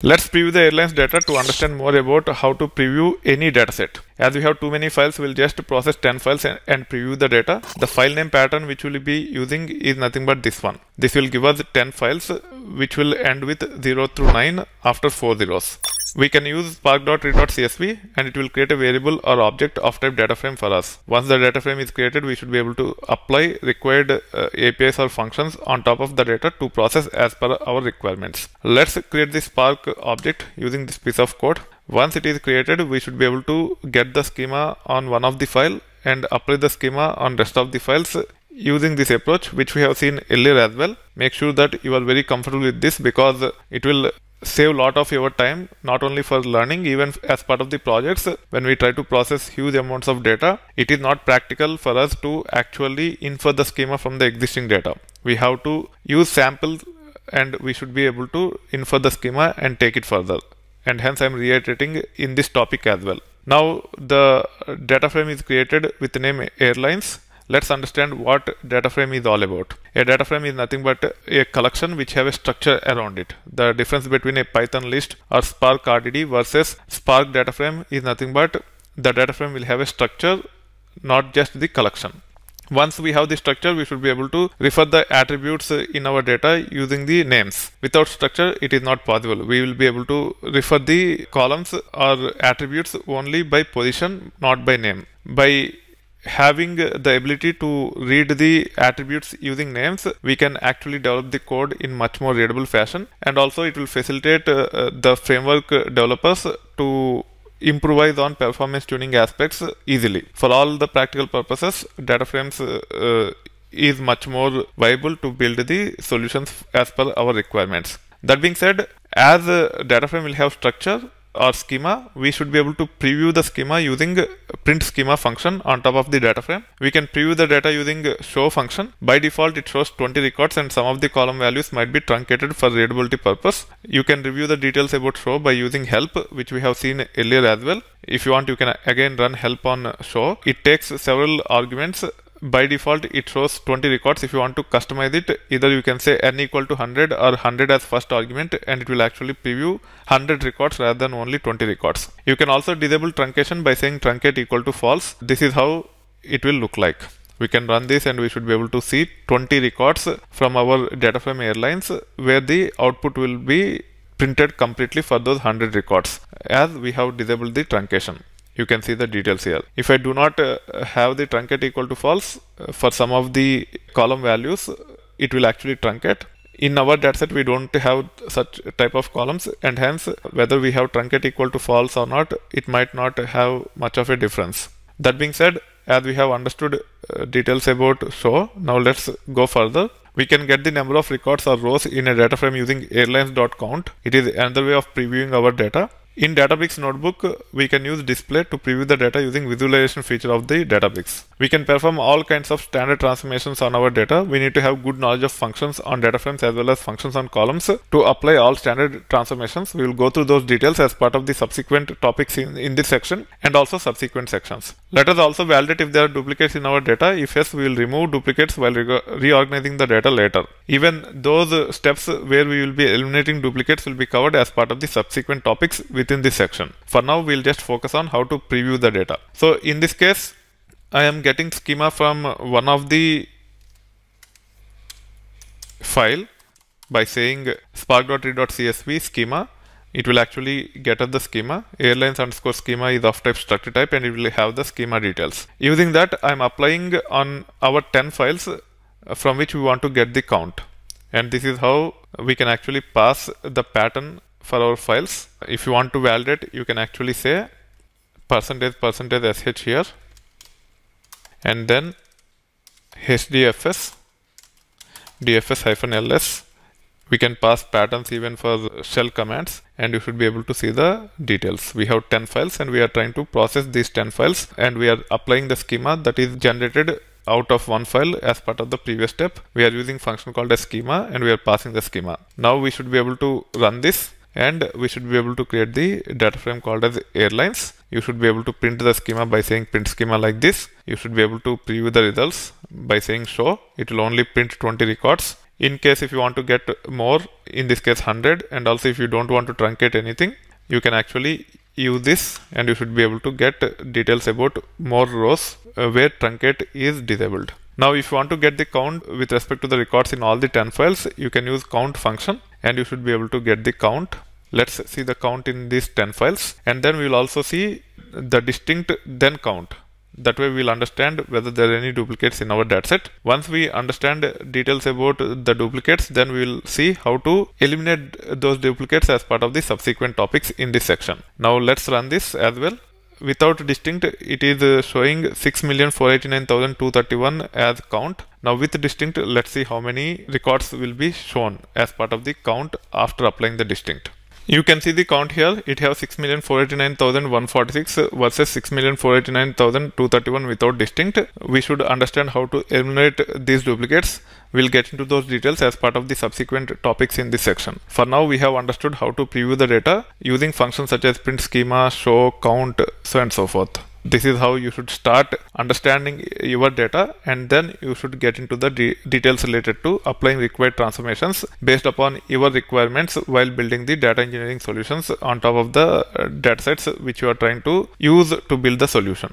Let's preview the airline's data to understand more about how to preview any dataset. As we have too many files, we'll just process 10 files and, and, preview the data. The file name pattern which we'll be using is nothing but this one. This will give us 10 files which will end with 0 through 9 after 4 zeros. We can use spark.read.csv and it will create a variable or object of type data frame for us. Once the data frame is created, we should be able to apply required uh, APIs or functions on top of the data to process as per our requirements. Let's create the Spark object using this piece of code. Once it is created, we should be able to get the schema on one of the file and apply the schema on rest of the files using this approach which we have seen earlier as well. Make sure that you are very comfortable with this because it will save lot of your time not only for learning even as part of the projects when we try to process huge amounts of data it is not practical for us to actually infer the schema from the existing data we have to use samples and we should be able to infer the schema and take it further and hence i'm reiterating in this topic as well now the data frame is created with the name airlines let's understand what data frame is all about. A data frame is nothing but a collection which have a structure around it. The difference between a Python list or Spark RDD versus Spark data frame is nothing but the data frame will have a structure, not just the collection. Once we have the structure, we should be able to refer the attributes in our data using the names. Without structure, it is not possible. We will be able to refer the columns or attributes only by position, not by name. By having the ability to read the attributes using names we can actually develop the code in much more readable fashion and also it will facilitate uh, uh the framework developers to improvise on performance tuning aspects easily for all the practical purposes data frames uh, uh is much more viable to build the solutions as per our requirements that being said as a uh, data frame will have structure our schema, we should be able to preview the schema using print schema function on top of the data frame. We can preview the data using show function. By default, it shows 20 records and some of the column values might be truncated for readability purpose. You can review the details about show by using help, which we have seen earlier as well. If you want, you can again run help on show. It takes several arguments by default it shows 20 records if you want to customize it either you can say n equal to 100 or 100 as first argument and it will actually preview 100 records rather than only 20 records you can also disable truncation by saying truncate equal to false this is how it will look like we can run this and we should be able to see 20 records from our data frame airlines where the output will be printed completely for those 100 records as we have disabled the truncation you can see the details here. If I do not uh, have the truncate equal to false, uh, for some of the column values, it will actually truncate. In our dataset, we don't have such type of columns and hence whether we have truncate equal to false or not, it might not have much of a difference. That being said, as we have understood uh, details about show, now let's go further. We can get the number of records or rows in a data frame using airlines.count. It is another way of previewing our data. In Databricks notebook, we can use display to preview the data using visualization feature of the Databricks. We can perform all kinds of standard transformations on our data. We need to have good knowledge of functions on data frames as well as functions on columns to apply all standard transformations. We will go through those details as part of the subsequent topics in, in this section and also subsequent sections. Let us also validate if there are duplicates in our data. If yes, we will remove duplicates while re reorganizing the data later. Even those steps where we will be eliminating duplicates will be covered as part of the subsequent topics with within this section. For now, we'll just focus on how to preview the data. So in this case, I am getting schema from one of the file by saying spark.read.csv schema. It will actually get us the schema. Airlines underscore schema is of type structure type and it will have the schema details. Using that, I'm applying on our 10 files uh, from which we want to get the count. And this is how we can actually pass the pattern for our files if you want to validate you can actually say percentage percentage sh here and then hdfs dfs hyphen ls we can pass patterns even for shell commands and you should be able to see the details. We have 10 files and we are trying to process these 10 files and we are applying the schema that is generated out of one file as part of the previous step. We are using function called a schema and we are passing the schema. Now we should be able to run this and we should be able to create the data frame called as airlines you should be able to print the schema by saying print schema like this you should be able to preview the results by saying show it will only print 20 records in case if you want to get more in this case 100 and also if you don't want to truncate anything you can actually use this and you should be able to get details about more rows uh, where truncate is disabled now if you want to get the count with respect to the records in all the 10 files, you can use count function and you should be able to get the count. Let's see the count in these 10 files and then we will also see the distinct then count. That way we'll understand whether there are any duplicates in our dataset. Once we understand details about the duplicates, then we'll see how to eliminate those duplicates as part of the subsequent topics in this section. Now let's run this as well without distinct it is showing 6,489,231 as count now with distinct let's see how many records will be shown as part of the count after applying the distinct you can see the count here. It has 6,489,146 versus 6,489,231 without distinct. We should understand how to eliminate these duplicates. We'll get into those details as part of the subsequent topics in this section. For now, we have understood how to preview the data using functions such as print schema, show, count, so and so forth this is how you should start understanding your data and then you should get into the de details related to applying required transformations based upon your requirements while building the data engineering solutions on top of the uh, datasets which you are trying to use to build the solution.